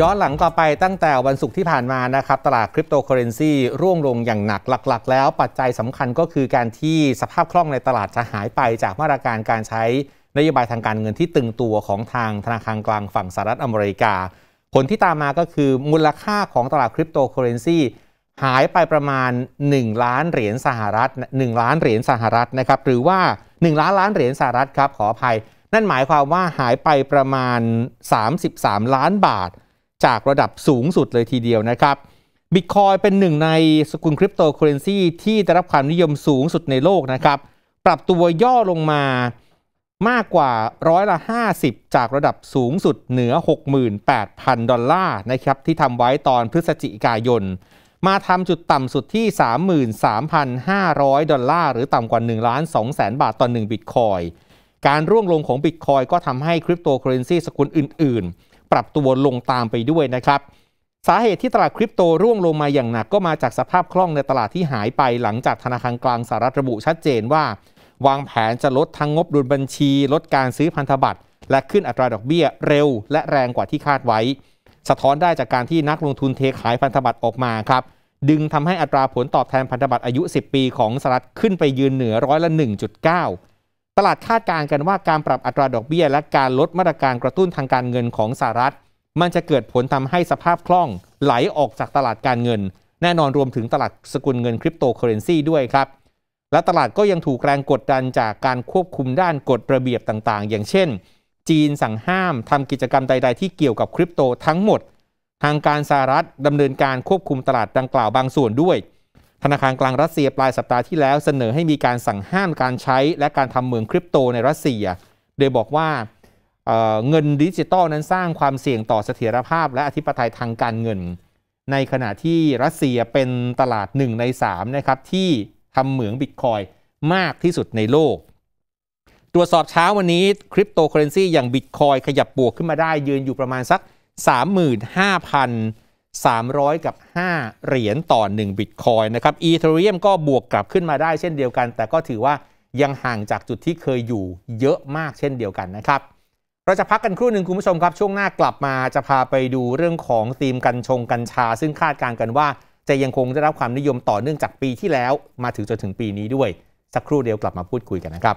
ย้อนหลังกลับไปตั้งแต่วันศุกร์ที่ผ่านมานะครับ ตลาดคริปโตเคอเรนซีร่วงลงอย่างหนักหลัก ๆ แล้วปัจจัยสำคัญก็คือการที่สภาพคล่องในตลาดจะหายไปจากมาตรการการใช้นโยบายทางการเงินที่ตึงตัวของทางธนาคารกลางฝั่งสหรัฐอเมริกาผลที่ตามมาก็คือมูลค่าของตลาดคริปโตเคอเรนซีหายไปประมาณ 1 ล้านเหรียญสหรัฐ 1 ล้านเหรียญสหรัฐนะครับหรือว่า 1 ล้านล้านเหรียญสหรัฐครับขออภัย นั่นหมายความว่าหายไปประมาณ 33 ล้านบาทจากระดับสูงสุดเลยทีเดียวนะครับบิตคอยเป็นหนึ่งในสกุลคริปโตเคอเรนซีที่ได้รับความนิยมสูงสุดในโลกนะครับ ปรับตัวย่อลงมามากกว่าร้อยละ50 จากระดับสูงสุดเหนือ 68,000 ดอลลาร์นะครับที่ทำไว้ตอนพฤศจิกายน มาทำจุดต่ำสุดที่ 33,500 ดอลลาร์ หรือต่ำกว่า1ล้าน2แสนบาทต่อ1บิตคอยการร่วงลงของบิตคอยก็ทำให้คริปโตเคอเรนซีสกุลอื่นปรับตัวลงตามไปด้วยนะครับ สาเหตุที่ตลาดคริปโตร่วงลงมาอย่างหนักก็มาจากสภาพคล่องในตลาดที่หายไปหลังจากธนาคารกลางสหรัฐระบุชัดเจนว่า วางแผนจะลดทั้งงบดุลบัญชี ลดการซื้อพันธบัตรและขึ้นอัตราดอกเบี้ยเร็วและแรงกว่าที่คาดไว้ สะท้อนได้จากการที่นักลงทุนเทขายพันธบัตรออกมาครับดึงทำให้อัตราผลตอบแทนพันธบัตรอายุ 10 ปีของสหรัฐขึ้นไปยืนเหนือร้อยละ 1.9ตลาดคาดการณ์กันว่าการปรับอัตราดอกเบี้ยและการลดมาตรการกระตุ้นทางการเงินของสหรัฐ มันจะเกิดผลทำให้สภาพคล่องไหลออกจากตลาดการเงิน แน่นอนรวมถึงตลาดสกุลเงินคริปโตเคอเรนซีด้วยครับ และตลาดก็ยังถูกแรงกดดันจากการควบคุมด้านกฎระเบียบต่าง ๆ อย่างเช่น จีนสั่งห้าม ทำกิจกรรมใดๆที่เกี่ยวกับคริปโตทั้งหมดทางการสหรัฐดำเนินการควบคุมตลาดดังกล่าวบางส่วนด้วยธนาคารกลางรัสเซียปลายสัปดาห์ที่แล้วเสนอให้มีการสั่งห้ามการใช้ และการทำเหมืองคริปโตในรัสเซีย โดยบอกว่าเเงินดิจิตอลนั้นสร้างความเสี่ยงต่อเสถียรภาพและอธิปไตยทางการเงิน ในขณะที่รัสเซียเป็นตลาด1ใน3นะครับที่ทำเหมืองบิตคอยมากที่สุดในโลก ตรวจสอบเช้าวันนี้คริปโตเคอเรนซีอย่างบิตคอยขยับบวกขึ้นมาได้ยืนอยู่ประมาณสัก35,000 300 กับ 5 เหรียญต่อ 1 บิตคอยนะครับอีเทเรียมก็บวกกลับขึ้นมาได้เช่นเดียวกัน แต่ก็ถือว่ายังห่างจากจุดที่เคยอยู่เยอะมากเช่นเดียวกันนะครับเราจะพักกันครู่หนึ่งคุณผู้ชมครับ ช่วงหน้ากลับมาจะพาไปดูเรื่องของธีมกันชงกัญชา ซึ่งคาดการณ์กันว่า จะยังคงได้รับความนิยมต่อเนื่องจากปีที่แล้ว มาถึงจนถึงปีนี้ด้วยสักครู่เดียวกลับมาพูดคุยกันนะครับ